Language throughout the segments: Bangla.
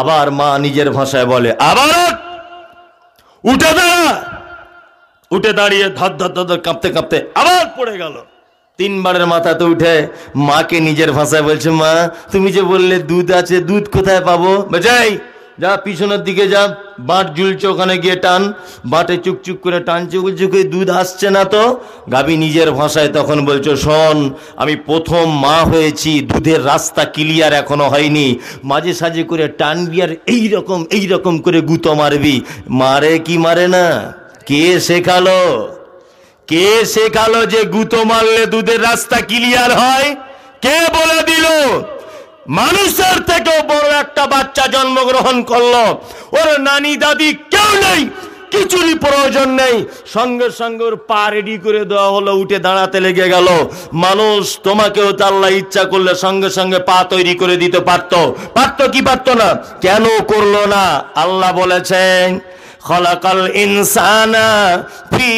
আবার মা নিজের ভাষায় বলে আবার উঠে দাঁড়া উঠে দাঁড়িয়ে ধর ধর ধর কাঁপতে কাঁপতে আবার পড়ে গেল তিনবারের মাথাতে উঠে মাকে নিজের ভাষায় বলছে মা তুমি যে বললে দুধ আছে দুধ কোথায় পাবো বেজাই যা পিছনের দিকে যা বাঁট ঝুলছে ওখানে গিয়ে টান বাঁটে চুকচুক করে টানছে বলছে ওই দুধ আসছে না তো গাবি নিজের ভাষায় তখন বলছো শোন আমি প্রথম মা হয়েছি দুধের রাস্তা ক্লিয়ার এখনো হয়নি মাঝে সাঝে করে টানবি আর এই রকম করে গুঁতো মারবি মারে কি মারে না কে শেখালো কে শেখালো যে গুঁতো মারলে দুধের রাস্তা ক্লিয়ার হয় কে বলে দিল মানুষের থেকেও বড় একটা বাচ্চা জন্মগ্রহণ করলো ওর নানি দাদি কেউ নেই কিছুরই প্রয়োজন নেই সঙ্গে সঙ্গে ওর পা রেডি করে দেওয়া হলো উঠে দাঁড়াতে লেগে গেল মানুষ তোমাকেও তাল্লা ইচ্ছা করলে সঙ্গে সঙ্গে পা তৈরি করে দিতে পারত পারত কি পারত না কেন করলো না আল্লাহ বলেছেন খলাকাল ইনসানা ফি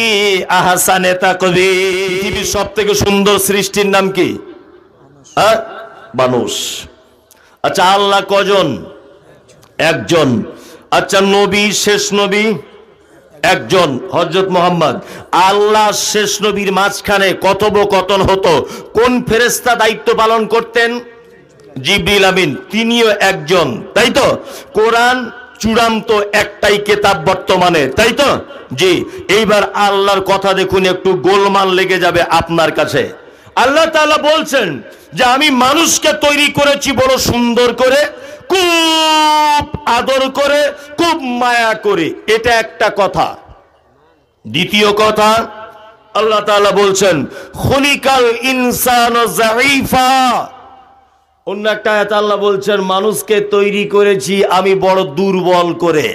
আহসানে তাকবি পৃথিবীর সব থেকে সুন্দর সৃষ্টির নাম কি হ্যাঁ? মানুষ আচ্ছা আল্লাহ কজন একজন আচ্ছা নবী শেষ নবী একজন হজরত মোহাম্মদ আল্লাহ শেষ নবীর মাঝখানে কথোপকথন হতো কোন ফেরেস্তা দায়িত্ব পালন করতেন জিবরিল আমিন তিনিও একজন তাই তো কোরআন চূড়ান্ত একটাই কেতাব বর্তমানে তাই তো জি এইবার আল্লাহর কথা দেখুন একটু গোলমাল লেগে যাবে আপনার কাছে আল্লাহ তালা বলছেন যে আমি মানুষকে তৈরি করেছি বড় সুন্দর করে খুব আদর করে খুব মায়া করে এটা একটা কথা দ্বিতীয় কথা আল্লাহ তালা বলছেন খনিকাল ইনসান অন্য একটা এত আল্লাহ বলছেন মানুষকে তৈরি করেছি আমি বড় দুর্বল করে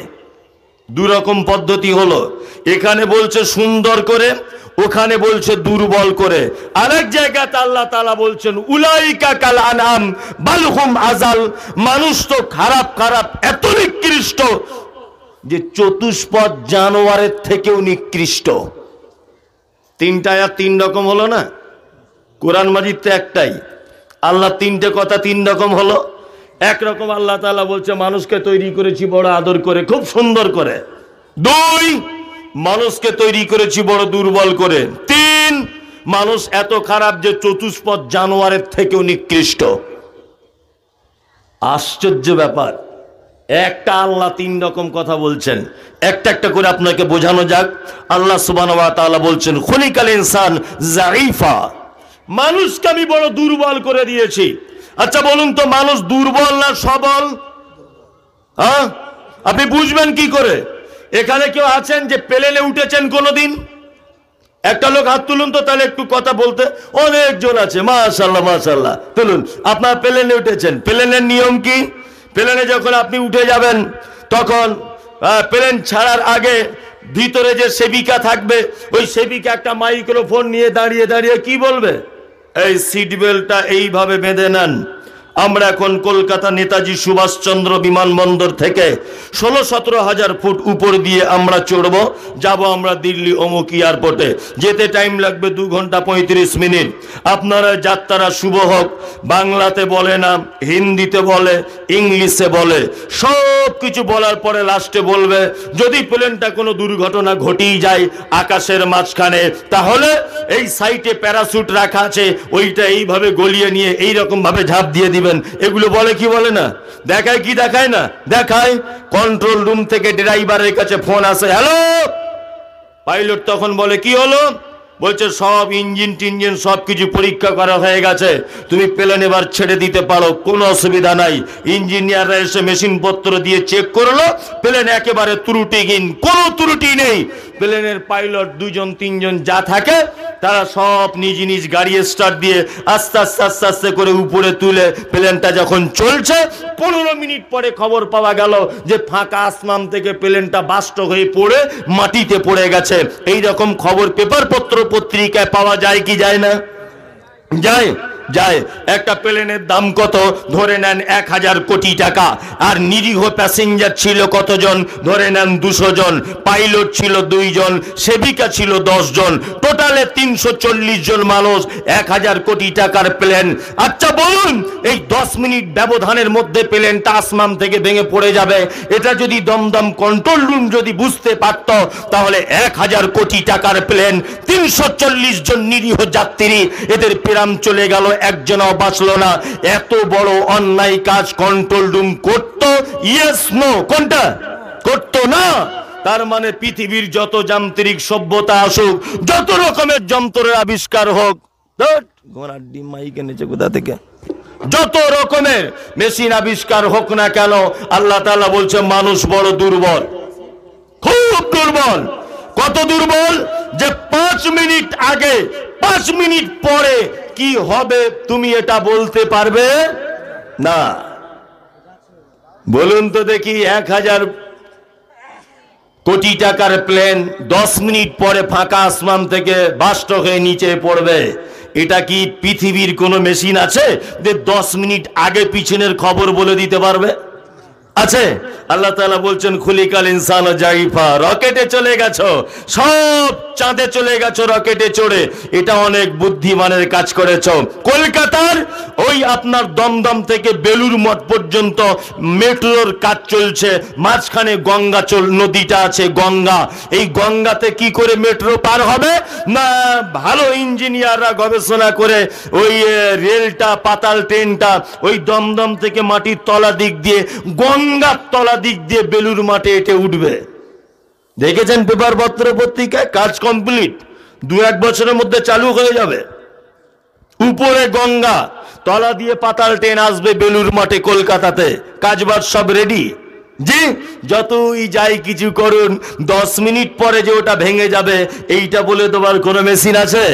দুরকম পদ্ধতি হলো এখানে বলছে সুন্দর করে ওখানে বলছে দুর্বল করে আরেক জায়গাতে আল্লাহ তালা বলছেন উলাইকা কাল আনাম বালহুম আজাল মানুষ তো খারাপ খারাপ এত নিকৃষ্ট যে চতুষ্পদ জানোয়ারের থেকেও নিকৃষ্ট তিনটা আর তিন রকম হলো না কোরআন মাজিদ তো একটাই আল্লাহ তিনটে কথা তিন রকম হলো একরকম আল্লাহ তালা বলছে মানুষকে তৈরি করেছি বড় আদর করে খুব সুন্দর করে দুই মানুষকে তৈরি করেছি বড় দুর্বল করে তিন মানুষ এত খারাপ যে চতুষ্পদ জানোয়ারের থেকেও নিকৃষ্ট আশ্চর্য ব্যাপার একটা আল্লাহ তিন রকম কথা বলছেন একটা একটা করে আপনাকে বোঝানো যাক আল্লাহ সুবান বলছেন খনিকাল ইনসান জারিফা মানুষকে আমি বড় দুর্বল করে দিয়েছি আচ্ছা বলুন তো মানুষ দুর্বল না সবল হ্যাঁ আপনি বুঝবেন কি করে এখানে কেউ আছেন যে প্লেনে উঠেছেন কোনোদিন একটা লোক হাত তুলুন তো তাহলে একটু কথা বলতে অনেকজন আছে মাশাল্লাহ মাশাল্লাহ তুলুন আপনার প্লেনে উঠেছেন প্লেনের নিয়ম কি প্লেনে যখন আপনি উঠে যাবেন তখন প্লেন ছাড়ার আগে ভিতরে যে সেবিকা থাকবে ওই সেবিকা একটা মাইক্রোফোন নিয়ে দাঁড়িয়ে দাঁড়িয়ে কি বলবে এই সিট বেল্টটা এইভাবে বেঁধে নেন আমরা এখন কলকাতা নেতাজি সুভাষচন্দ্র বিমানবন্দর থেকে ষোলো সতেরো হাজার ফুট উপর দিয়ে আমরা চড়ব যাব আমরা দিল্লি অমুক এয়ারপোর্টে যেতে টাইম লাগবে দু ঘন্টা পঁয়ত্রিশ মিনিট আপনারা যাত্রারা শুভ হোক বাংলাতে বলে না হিন্দিতে বলে ইংলিশে বলে সব কিছু বলার পরে লাস্টে বলবে যদি প্লেনটা কোনো দুর্ঘটনা ঘটেই যায় আকাশের মাঝখানে তাহলে এই সাইটে প্যারাসুট রাখা আছে ওইটা এইভাবে গলিয়ে নিয়ে এইরকমভাবে ঝাঁপ দিয়ে দিবে দিবেন এগুলো বলে কি বলে না দেখায় কি দেখায় না দেখায় কন্ট্রোল রুম থেকে ড্রাইভারের কাছে ফোন আসে হ্যালো পাইলট তখন বলে কি হলো বলছে সব ইঞ্জিন টিঞ্জিন সব কিছু পরীক্ষা করা হয়ে গেছে তুমি প্লেন এবার ছেড়ে দিতে পারো কোনো অসুবিধা নাই ইঞ্জিনিয়াররা এসে মেশিনপত্র দিয়ে চেক করলো প্লেন একেবারে ত্রুটিহীন কোনো ত্রুটি নেই প্লেনের পাইলট দুজন তিনজন যা থাকে তারা সব নিজ নিজ গাড়ি স্টার্ট দিয়ে আস্তে আস্তে আস্তে আস্তে করে উপরে তুলে প্লেনটা যখন চলছে পনেরো মিনিট পরে খবর পাওয়া গেল যে ফাঁকা আসমান থেকে প্লেনটা বাস্ট হয়ে পড়ে মাটিতে পড়ে গেছে এই রকম খবর পেপার পত্র পত্রিকায় পাওয়া যায় কি যায় না যায় যায় একটা প্লেনের দাম কত ধরে নেন এক হাজার কোটি টাকা আর নিরীহ প্যাসেঞ্জার ছিল কতজন ধরে নেন দুশো জন পাইলট ছিল দুইজন সেবিকা ছিল দশ জন টোটালে তিনশো চল্লিশ জন মানুষ এক হাজার কোটি টাকার প্লেন আচ্ছা বলুন এই দশ মিনিট ব্যবধানের মধ্যে প্লেনটা আসমাম থেকে ভেঙে পড়ে যাবে এটা যদি দমদম কন্ট্রোল রুম যদি বুঝতে পারত তাহলে এক হাজার কোটি টাকার প্লেন তিনশো চল্লিশ জন নিরীহ যাত্রী এদের পেরাম চলে গেল একজনও বাঁচল না এত বড় অন্যায় কাজ কন্ট্রোল রুম করত ইয়েস নো কোনটা করতো না তার মানে পৃথিবীর যত যান্ত্রিক সভ্যতা আসুক যত রকমের যন্ত্রের আবিষ্কার হোক ডিম মাইকে নিচে কোথা থেকে যত রকমের মেশিন আবিষ্কার হোক না কেন আল্লাহ তালা বলছে মানুষ বড় দুর্বল খুব দুর্বল কত দুর্বল যে পাঁচ মিনিট আগে পাঁচ মিনিট পরে কি হবে তুমি এটা বলতে পারবে না বলুন তো দেখি এক হাজার কোটি টাকার প্লেন দশ মিনিট পরে ফাঁকা আসমান থেকে বাষ্ট হয়ে নিচে পড়বে এটা কি পৃথিবীর কোনো মেশিন আছে যে দশ মিনিট আগে পিছনের খবর বলে দিতে পারবে আছে আল্লাহ তালা বলছেন খুলিকাল ইনসান জাইফা রকেটে চলে গেছো সব চাঁদে চলে গেছো রকেটে চড়ে এটা অনেক বুদ্ধিমানের কাজ করেছ কলকাতার ওই আপনার দমদম থেকে বেলুর মঠ পর্যন্ত মেট্রোর কাজ চলছে মাঝখানে গঙ্গা চল নদীটা আছে গঙ্গা এই গঙ্গাতে কি করে মেট্রো পার হবে না ভালো ইঞ্জিনিয়াররা গবেষণা করে ওই রেলটা পাতাল ট্রেনটা ওই দমদম থেকে মাটির তলা দিক দিয়ে গঙ্গা তলা দিক দিয়ে বেলুর মাঠে এটে উঠবে দেখেছেন পেপার পত্র পত্রিকায় কাজ কমপ্লিট দু এক বছরের মধ্যে চালু হয়ে যাবে উপরে গঙ্গা তলা দিয়ে পাতাল ট্রেন আসবে বেলুর মাঠে কলকাতাতে বাজ সব রেডি জি যতই যাই কিছু করুন দশ মিনিট পরে যে ওটা ভেঙে যাবে এইটা বলে দেবার কোনো মেশিন আছে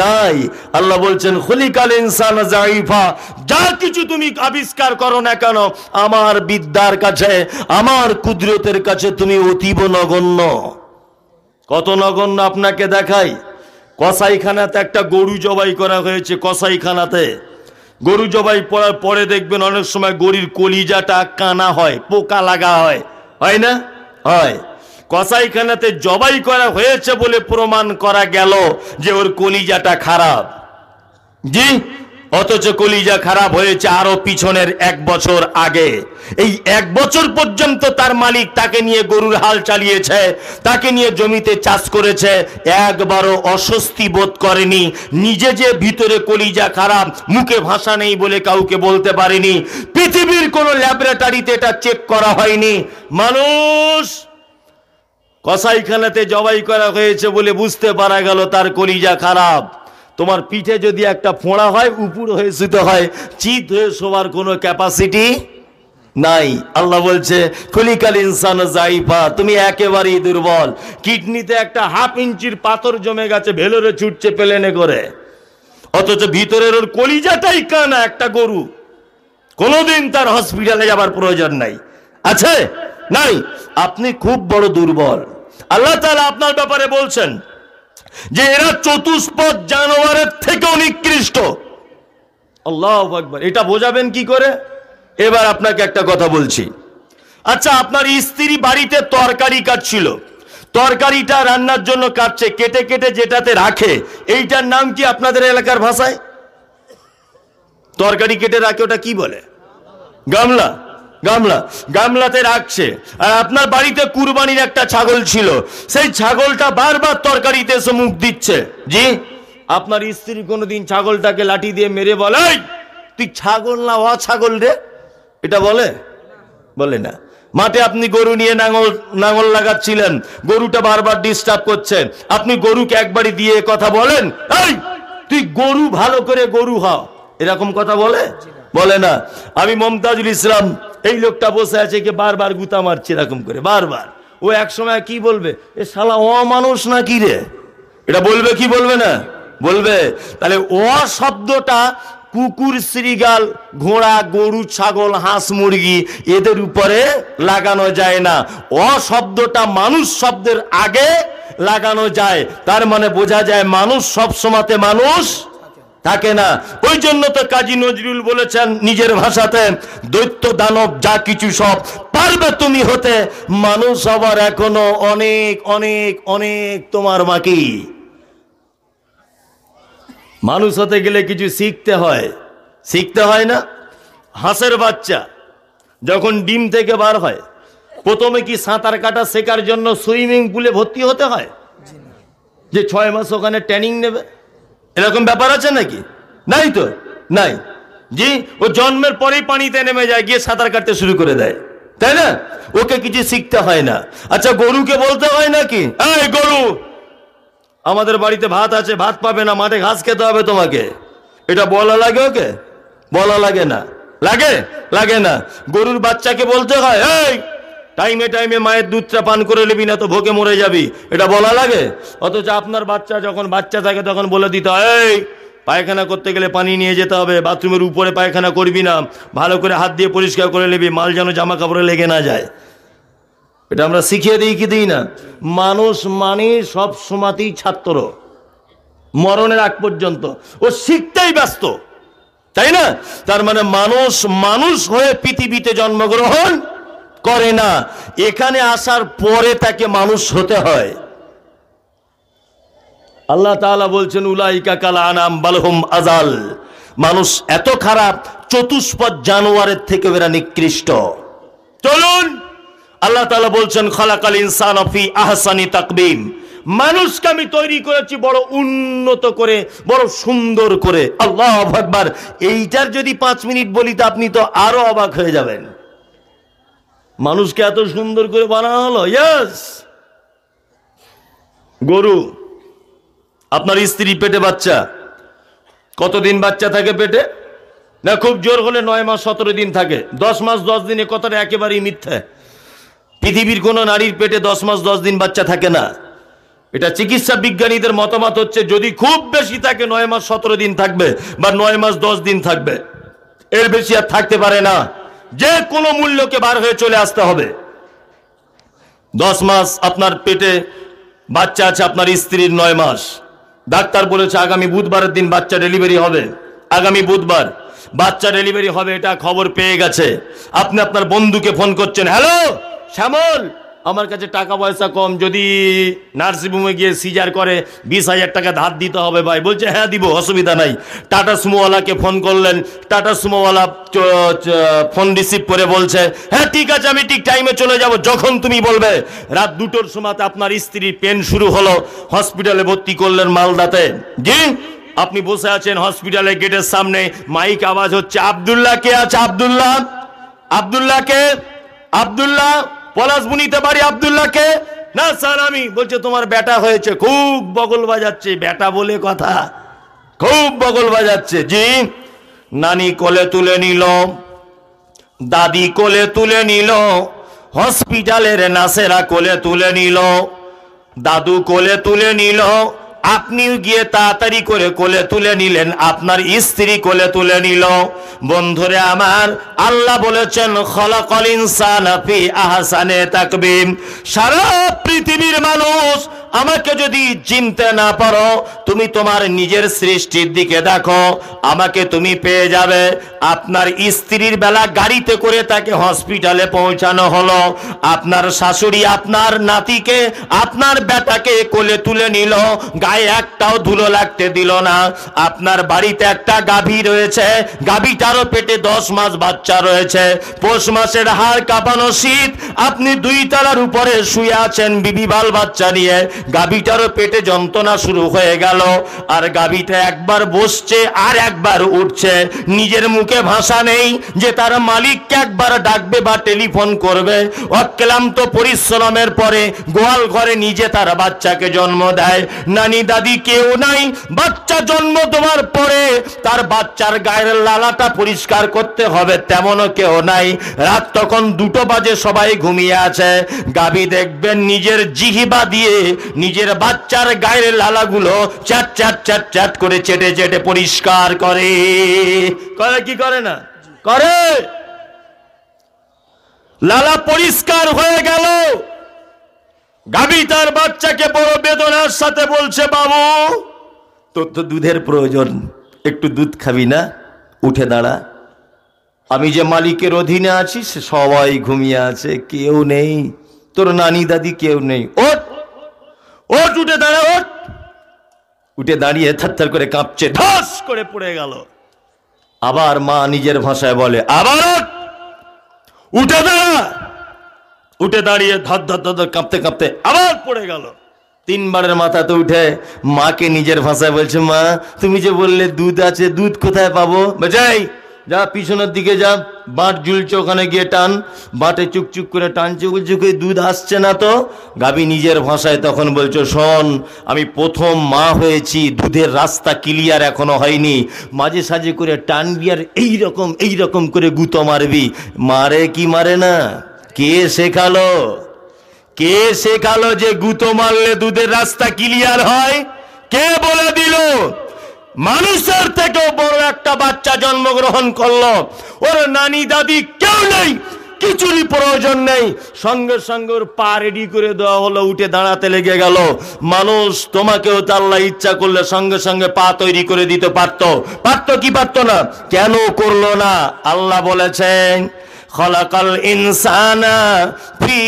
নাই আল্লাহ বলছেন খলিকাল ইনসান জাইফা যা কিছু তুমি আবিষ্কার করো না কেন আমার বিদ্যার কাছে আমার কুদরতের কাছে তুমি অতীব নগণ্য কত নগণ্য আপনাকে দেখাই কসাইখানাতে একটা গরু জবাই করা হয়েছে কসাইখানাতে গরু জবাই পড়ার পরে দেখবেন অনেক সময় গরির কলিজাটা কানা হয় পোকা লাগা হয় হয় না হয় কসাইখানাতে জবাই করা হয়েছে বলে প্রমাণ করা গেল যে ওর কলিজাটা খারাপ জি অথচ কলিজা খারাপ হয়েছে আরো পিছনের এক বছর আগে এই এক বছর পর্যন্ত তার মালিক তাকে নিয়ে গরুর হাল চালিয়েছে তাকে নিয়ে জমিতে চাষ করেছে একবারও অস্বস্তি বোধ করেনি নিজে যে ভিতরে কলিজা খারাপ মুখে ভাষা নেই বলে কাউকে বলতে পারেনি পৃথিবীর কোনো ল্যাবরেটরিতে এটা চেক করা হয়নি মানুষ কসাইখানাতে জবাই করা হয়েছে বলে বুঝতে পারা গেল তার কলিজা খারাপ তোমার পিঠে যদি একটা ফোঁড়া হয় উপুর হয়ে শুতে হয় চিত হয়ে শোবার কোনো ক্যাপাসিটি নাই আল্লাহ বলছে খুলিকাল ইনসান জাইফা তুমি একেবারেই দুর্বল কিডনিতে একটা হাফ ইঞ্চির পাথর জমে গেছে ভেলোরে ছুটছে পেলেনে করে অথচ ভিতরের ওর কলিজাটাই কানা একটা গরু কোনোদিন তার হসপিটালে যাবার প্রয়োজন নাই আছে নাই আপনি খুব বড় দুর্বল আল্লাহ তালা আপনার ব্যাপারে বলছেন যে এরা চতুষ্পদ জানোয়ারের থেকেও নিকৃষ্ট আল্লাহ এটা বোঝাবেন কি করে এবার আপনাকে একটা কথা বলছি আচ্ছা আপনার স্ত্রী বাড়িতে তরকারি কাটছিল তরকারিটা রান্নার জন্য কাটছে কেটে কেটে যেটাতে রাখে এইটার নাম কি আপনাদের এলাকার ভাষায় তরকারি কেটে রাখে ওটা কি বলে গামলা গামলা গামলাতে রাখছে আর আপনার বাড়িতে কুরবানির একটা ছাগল ছিল সেই ছাগলটা বারবার তরকারিতে এসে মুখ দিচ্ছে জি আপনার স্ত্রী কোনোদিন ছাগলটাকে লাঠি দিয়ে মেরে বলে তুই ছাগল না অ ছাগল রে এটা বলে বলে না মাঠে আপনি গরু নিয়ে নাঙল নাঙল লাগাচ্ছিলেন গরুটা বারবার ডিস্টার্ব করছে আপনি গরুকে একবারই দিয়ে কথা বলেন এই তুই গরু ভালো করে গরু হও এরকম কথা বলে বলে না আমি মমতাজুল ইসলাম এই লোকটা বসে আছে কি বারবার গুতা মারছে এরকম করে বারবার ও এক সময় কি বলবে এ শালা অমানুষ না কি রে এটা বলবে কি বলবে না বলবে তাহলে অ শব্দটা কুকুর শ্রীগাল ঘোড়া গরু ছাগল হাঁস মুরগি এদের উপরে লাগানো যায় না অ শব্দটা মানুষ শব্দের আগে লাগানো যায় তার মানে বোঝা যায় মানুষ সব সময়তে মানুষ থাকে না ওই জন্য তো কাজী নজরুল বলেছেন নিজের ভাষাতে দৈত্য দানব যা কিছু সব পারবে তুমি হতে মানুষ আবার এখনো অনেক অনেক অনেক তোমার বাকি মানুষ হতে গেলে কিছু শিখতে হয় শিখতে হয় না হাঁসের বাচ্চা যখন ডিম থেকে বার হয় প্রথমে কি সাঁতার কাটা শেখার জন্য সুইমিং পুলে ভর্তি হতে হয় যে ছয় মাস ওখানে ট্রেনিং নেবে এরকম ব্যাপার আছে নাকি নাই তো নাই জি ও জন্মের পরেই পানিতে নেমে যায় গিয়ে সাঁতার কাটতে শুরু করে দেয় তাই না ওকে কিছু শিখতে হয় না আচ্ছা গরুকে বলতে হয় নাকি এই গরু আমাদের বাড়িতে ভাত আছে ভাত পাবে না মাঠে ঘাস খেতে হবে তোমাকে এটা বলা লাগে ওকে বলা লাগে না লাগে লাগে না গরুর বাচ্চাকে বলতে হয় এই টাইমে টাইমে মায়ের দুধটা পান করে নিবি না তো ভোকে মরে যাবি এটা বলা লাগে অথচ আপনার বাচ্চা যখন বাচ্চা থাকে তখন বলে দিতে এই পায়খানা করতে গেলে পানি নিয়ে যেতে হবে বাথরুমের উপরে পায়খানা করবি না ভালো করে হাত দিয়ে পরিষ্কার করে নেবি মাল যেন জামা কাপড়ে লেগে না যায় এটা আমরা শিখিয়ে দিই কি দিই না মানুষ মানে সব সময়তেই ছাত্র মরণের আগ পর্যন্ত ও শিখতেই ব্যস্ত তাই না তার মানে মানুষ মানুষ হয়ে পৃথিবীতে জন্মগ্রহণ করে না এখানে আসার পরে তাকে মানুষ হতে হয় আল্লাহ তালা বলছেন উলাইকা কালা আনাম বালহম আজাল মানুষ এত খারাপ চতুষ্পদ জানুয়ারের থেকে এরা নিকৃষ্ট চলুন আল্লাহ তালা বলছেন খালাকাল ইনসান অফি আহসানি তাকবিম মানুষকে আমি তৈরি করেছি বড় উন্নত করে বড় সুন্দর করে আল্লাহ এইটার যদি পাঁচ মিনিট বলি তা আপনি তো আরো অবাক হয়ে যাবেন মানুষকে এত সুন্দর করে বানানো হলো ইয়াস গরু আপনার স্ত্রী পেটে বাচ্চা কতদিন বাচ্চা থাকে পেটে না খুব জোর হলে নয় মাস সতেরো দিন থাকে দশ মাস দশ দিনে কথাটা একেবারেই মিথ্যা পৃথিবীর কোনো নারীর পেটে দশ মাস দশ দিন বাচ্চা থাকে না এটা চিকিৎসা বিজ্ঞানীদের মতামত হচ্ছে যদি খুব বেশি থাকে নয় মাস সতেরো দিন থাকবে বা নয় মাস দশ দিন থাকবে এর বেশি আর থাকতে পারে না যে কোনো মূল্যকে বার হয়ে চলে আসতে হবে দশ মাস আপনার পেটে বাচ্চা আছে আপনার স্ত্রীর নয় মাস ডাক্তার বলেছে আগামী বুধবারের দিন বাচ্চা ডেলিভারি হবে আগামী বুধবার বাচ্চা ডেলিভারি হবে এটা খবর পেয়ে গেছে আপনি আপনার বন্ধুকে ফোন করছেন হ্যালো শ্যামল আমার কাছে টাকা পয়সা কম যদি নার্সিংহোমে গিয়ে সিজার করে বিশ হাজার টাকা ধার দিতে হবে ভাই বলছে হ্যাঁ দিব অসুবিধা নাই টাটা সুমোওয়ালাকে ফোন করলেন টাটা সুমোওয়ালা ফোন রিসিভ করে বলছে হ্যাঁ ঠিক আছে আমি ঠিক টাইমে চলে যাব যখন তুমি বলবে রাত দুটোর সময়তে আপনার স্ত্রীর পেন শুরু হলো হসপিটালে ভর্তি করলেন মালদাতে জি আপনি বসে আছেন হসপিটালে গেটের সামনে মাইক আওয়াজ হচ্ছে আবদুল্লাহ কে আছে আবদুল্লাহ আবদুল্লাহ কে আবদুল্লাহ পলাশ বুনিতে পারি আবদুল্লাহকে না স্যার আমি বলছে তোমার ব্যাটা হয়েছে খুব বগল বাজাচ্ছে ব্যাটা বলে কথা খুব বগল বাজাচ্ছে জি নানি কোলে তুলে নিল দাদি কোলে তুলে নিল হসপিটালের নাসেরা কোলে তুলে নিল দাদু কোলে তুলে নিল আপনি গিয়ে তাড়াতাড়ি করে কোলে তুলে নিলেন আপনার স্ত্রী কোলে তুলে নিল বন্ধুরে আমার আল্লাহ বলেছেন খলকল ইনসান আহসানে তাকবিম সারা পৃথিবীর মানুষ আমাকে যদি চিনতে না পারো তুমি তোমার নিজের সৃষ্টির দিকে দেখো আমাকে তুমি পেয়ে যাবে আপনার স্ত্রীর বেলা গাড়িতে করে তাকে হসপিটালে পৌঁছানো হলো আপনার শাশুড়ি আপনার নাতিকে আপনার বেটাকে কোলে তুলে নিল গায়ে একটাও ধুলো লাগতে দিল না আপনার বাড়িতে একটা গাভী রয়েছে গাভীটারও পেটে দশ মাস বাচ্চা রয়েছে পৌষ মাসের হাড় কাঁপানো শীত আপনি দুই তালার উপরে শুয়ে আছেন বাল বাচ্চা নিয়ে গাভীটারও পেটে যন্ত্রণা শুরু হয়ে গেল আর গাভীটা একবার বসছে আর একবার উঠছে নিজের মুখে ভাষা নেই যে তার মালিককে একবার ডাকবে বা টেলিফোন করবে অক্লান্ত পরিশ্রমের পরে গোয়াল ঘরে নিজে তার বাচ্চাকে জন্ম দেয় নানি দাদি কেউ নাই বাচ্চা জন্ম দেওয়ার পরে তার বাচ্চার গায়ের লালাটা পরিষ্কার করতে হবে তেমনও কেউ নাই রাত তখন দুটো বাজে সবাই ঘুমিয়ে আছে গাবি দেখবেন নিজের জিহিবা দিয়ে নিজের বাচ্চার গায়ের লালাগুলো চ্যাট চ্যাট চ্যাট চ্যাট করে চেটে চেটে পরিষ্কার করে করে কি করে না করে লালা পরিষ্কার হয়ে গেল গাবি তার বাচ্চাকে বড় বেদনার সাথে বলছে বাবু তোর তো দুধের প্রয়োজন একটু দুধ খাবি না উঠে দাঁড়া আমি যে মালিকের অধীনে আছি সে সবাই ঘুমিয়ে আছে কেউ নেই তোর নানি দাদি কেউ নেই ওট ওঠ উঠে দাঁড়া ওঠ উঠে দাঁড়িয়ে থার করে কাঁপছে ঠাস করে পড়ে গেল আবার মা নিজের ভাষায় বলে আবার উঠে দাঁড়া উঠে দাঁড়িয়ে ধর ধর ধর কাঁপতে কাঁপতে আবার পড়ে গেল তিনবারের মাথাতে উঠে মাকে নিজের ভাষায় বলছে মা তুমি যে বললে দুধ আছে দুধ কোথায় পাবো বেজাই যা পিছনের দিকে যা বাঁট ঝুলছে ওখানে গিয়ে টান বাঁটে চুকচুক করে টানছে বলছে ওই দুধ আসছে না তো গাবি নিজের ভাষায় তখন বলছো শোন আমি প্রথম মা হয়েছি দুধের রাস্তা ক্লিয়ার এখনো হয়নি মাঝে সাঝে করে টানবি আর এই রকম করে গুঁতো মারবি মারে কি মারে না কে শেখালো কে শেখালো যে গুঁতো মারলে দুধের রাস্তা ক্লিয়ার হয় কে বলে দিল মানুষের থেকেও বড় একটা বাচ্চা জন্মগ্রহণ করলো ওর নানি দাদি কেউ নেই কিছুরই প্রয়োজন নেই সঙ্গে সঙ্গে ওর পা রেডি করে দেওয়া হলো উঠে দাঁড়াতে লেগে গেল মানুষ তোমাকেও তাল্লা ইচ্ছা করলে সঙ্গে সঙ্গে পা তৈরি করে দিতে পারত পারত কি পারত না কেন করলো না আল্লাহ বলেছেন খলাকাল ইনসানা ফি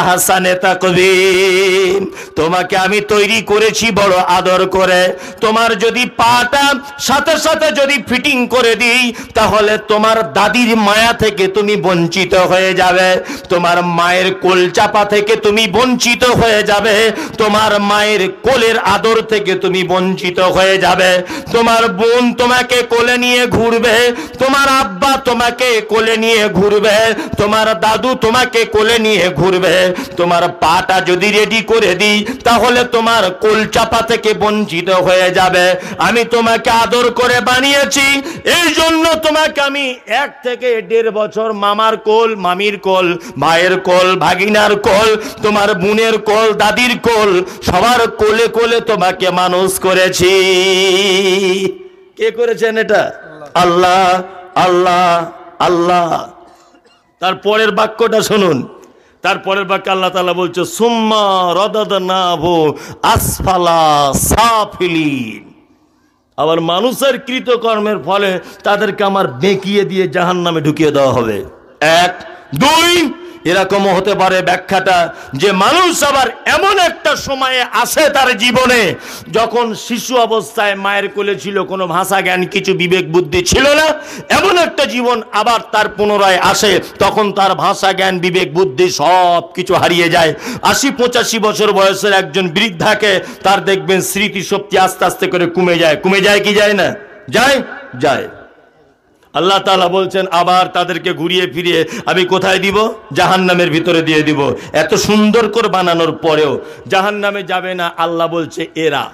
আহসানে তাকবীম তোমাকে আমি তৈরি করেছি বড় আদর করে তোমার যদি পাটা সাথে সাথে যদি ফিটিং করে দিই তাহলে তোমার দাদির মায়া থেকে তুমি বঞ্চিত হয়ে যাবে তোমার মায়ের কোল চাপা থেকে তুমি বঞ্চিত হয়ে যাবে তোমার মায়ের কোলের আদর থেকে তুমি বঞ্চিত হয়ে যাবে তোমার বোন তোমাকে কোলে নিয়ে ঘুরবে তোমার আব্বা তোমাকে কোলে নিয়ে ঘুরবে ঘুরবে তোমার দাদু তোমাকে কোলে নিয়ে ঘুরবে তোমার পাটা যদি রেডি করে দিই তাহলে তোমার কোল চাপা থেকে বঞ্চিত হয়ে যাবে আমি তোমাকে আদর করে বানিয়েছি এই জন্য তোমাকে আমি এক থেকে দেড় বছর মামার কোল মামির কোল মায়ের কোল ভাগিনার কোল তোমার বোনের কোল দাদির কোল সবার কোলে কোলে তোমাকে মানুষ করেছি কে করেছেন এটা আল্লাহ আল্লাহ আল্লাহ তার পরের বাক্যটা শুনুন তারপরের বাক্য আল্লাহ তালা বলছে সুম্মা রদাদ না ভো আবার মানুষের কৃতকর্মের ফলে তাদেরকে আমার বেঁকিয়ে দিয়ে জাহান নামে ঢুকিয়ে দেওয়া হবে এক দুই এরকমও হতে পারে ব্যাখ্যাটা যে মানুষ আবার এমন একটা সময়ে আসে তার জীবনে যখন শিশু অবস্থায় মায়ের কোলে ছিল কোনো ভাষা জ্ঞান কিছু বিবেক বুদ্ধি ছিল না এমন একটা জীবন আবার তার পুনরায় আসে তখন তার ভাষা জ্ঞান বিবেক বুদ্ধি সব কিছু হারিয়ে যায় আশি পঁচাশি বছর বয়সের একজন বৃদ্ধাকে তার দেখবেন স্মৃতিশক্তি আস্তে আস্তে করে কমে যায় কমে যায় কি যায় না যায় যায় আল্লাহ তালা বলছেন আবার তাদেরকে ঘুরিয়ে ফিরিয়ে আমি কোথায় দিব জাহান নামের ভিতরে দিয়ে দিব এত সুন্দর করে বানানোর পরেও জাহান নামে যাবে না আল্লাহ বলছে এরা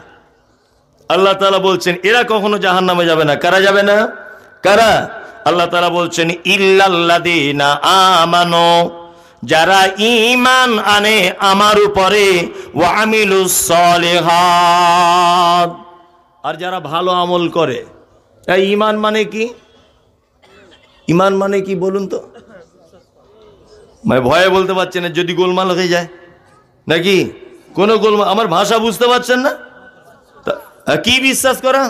আল্লাহ তালা বলছেন এরা কখনো জাহান নামে যাবে না কারা যাবে না কারা আল্লাহ তালা বলছেন ইল্লাল্লাদিনা আমানো যারা ইমান আনে আমার উপরে ওয়ামিলু সলেহাত আর যারা ভালো আমল করে ইমান মানে কি ইমান মানে কি বলুন তো মানে ভয়ে বলতে পারছে না যদি গোলমাল হয়ে যায় নাকি কোনো গোলমাল আমার ভাষা বুঝতে পারছেন না কি বিশ্বাস করা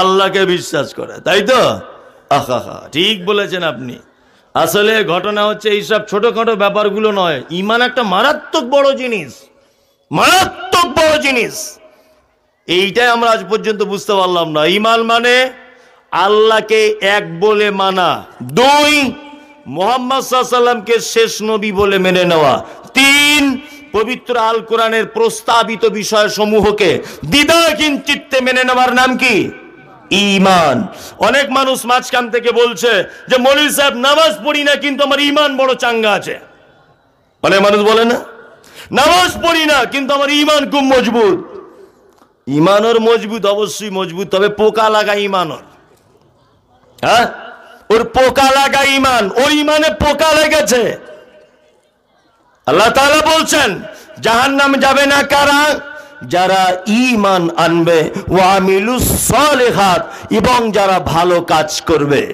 আল্লাহকে বিশ্বাস করা তাই তো ঠিক বলেছেন আপনি আসলে ঘটনা হচ্ছে এইসব ছোটোখাটো ব্যাপারগুলো নয় ইমান একটা মারাত্মক বড় জিনিস মারাত্মক বড় জিনিস এইটাই আমরা আজ পর্যন্ত বুঝতে পারলাম না ইমান মানে আল্লাহকে এক বলে মানা দুই মোহাম্মদ সাল্লামকে শেষ নবী বলে মেনে নেওয়া তিন পবিত্র আল কোরআনের প্রস্তাবিত বিষয় সমূহকে দ্বিধাহীন চিত্তে মেনে নেওয়ার নাম কি ইমান অনেক মানুষ মাঝখান থেকে বলছে যে মলির সাহেব নামাজ পড়ি না কিন্তু আমার ইমান বড় চাঙ্গা আছে অনেক মানুষ বলে না নামাজ পড়ি না কিন্তু আমার ইমান খুব মজবুত ইমানোর মজবুত অবশ্যই মজবুত তবে পোকা লাগা ইমানর হ্যাঁ ওর পোকা লাগা ইমান ওই ইমানে পোকা লেগেছে আল্লাহ তাআলা বলছেন নাম যাবে না কারা যারা ইমান আনবে ওয়ামিলু সলেহাত এবং যারা ভালো কাজ করবে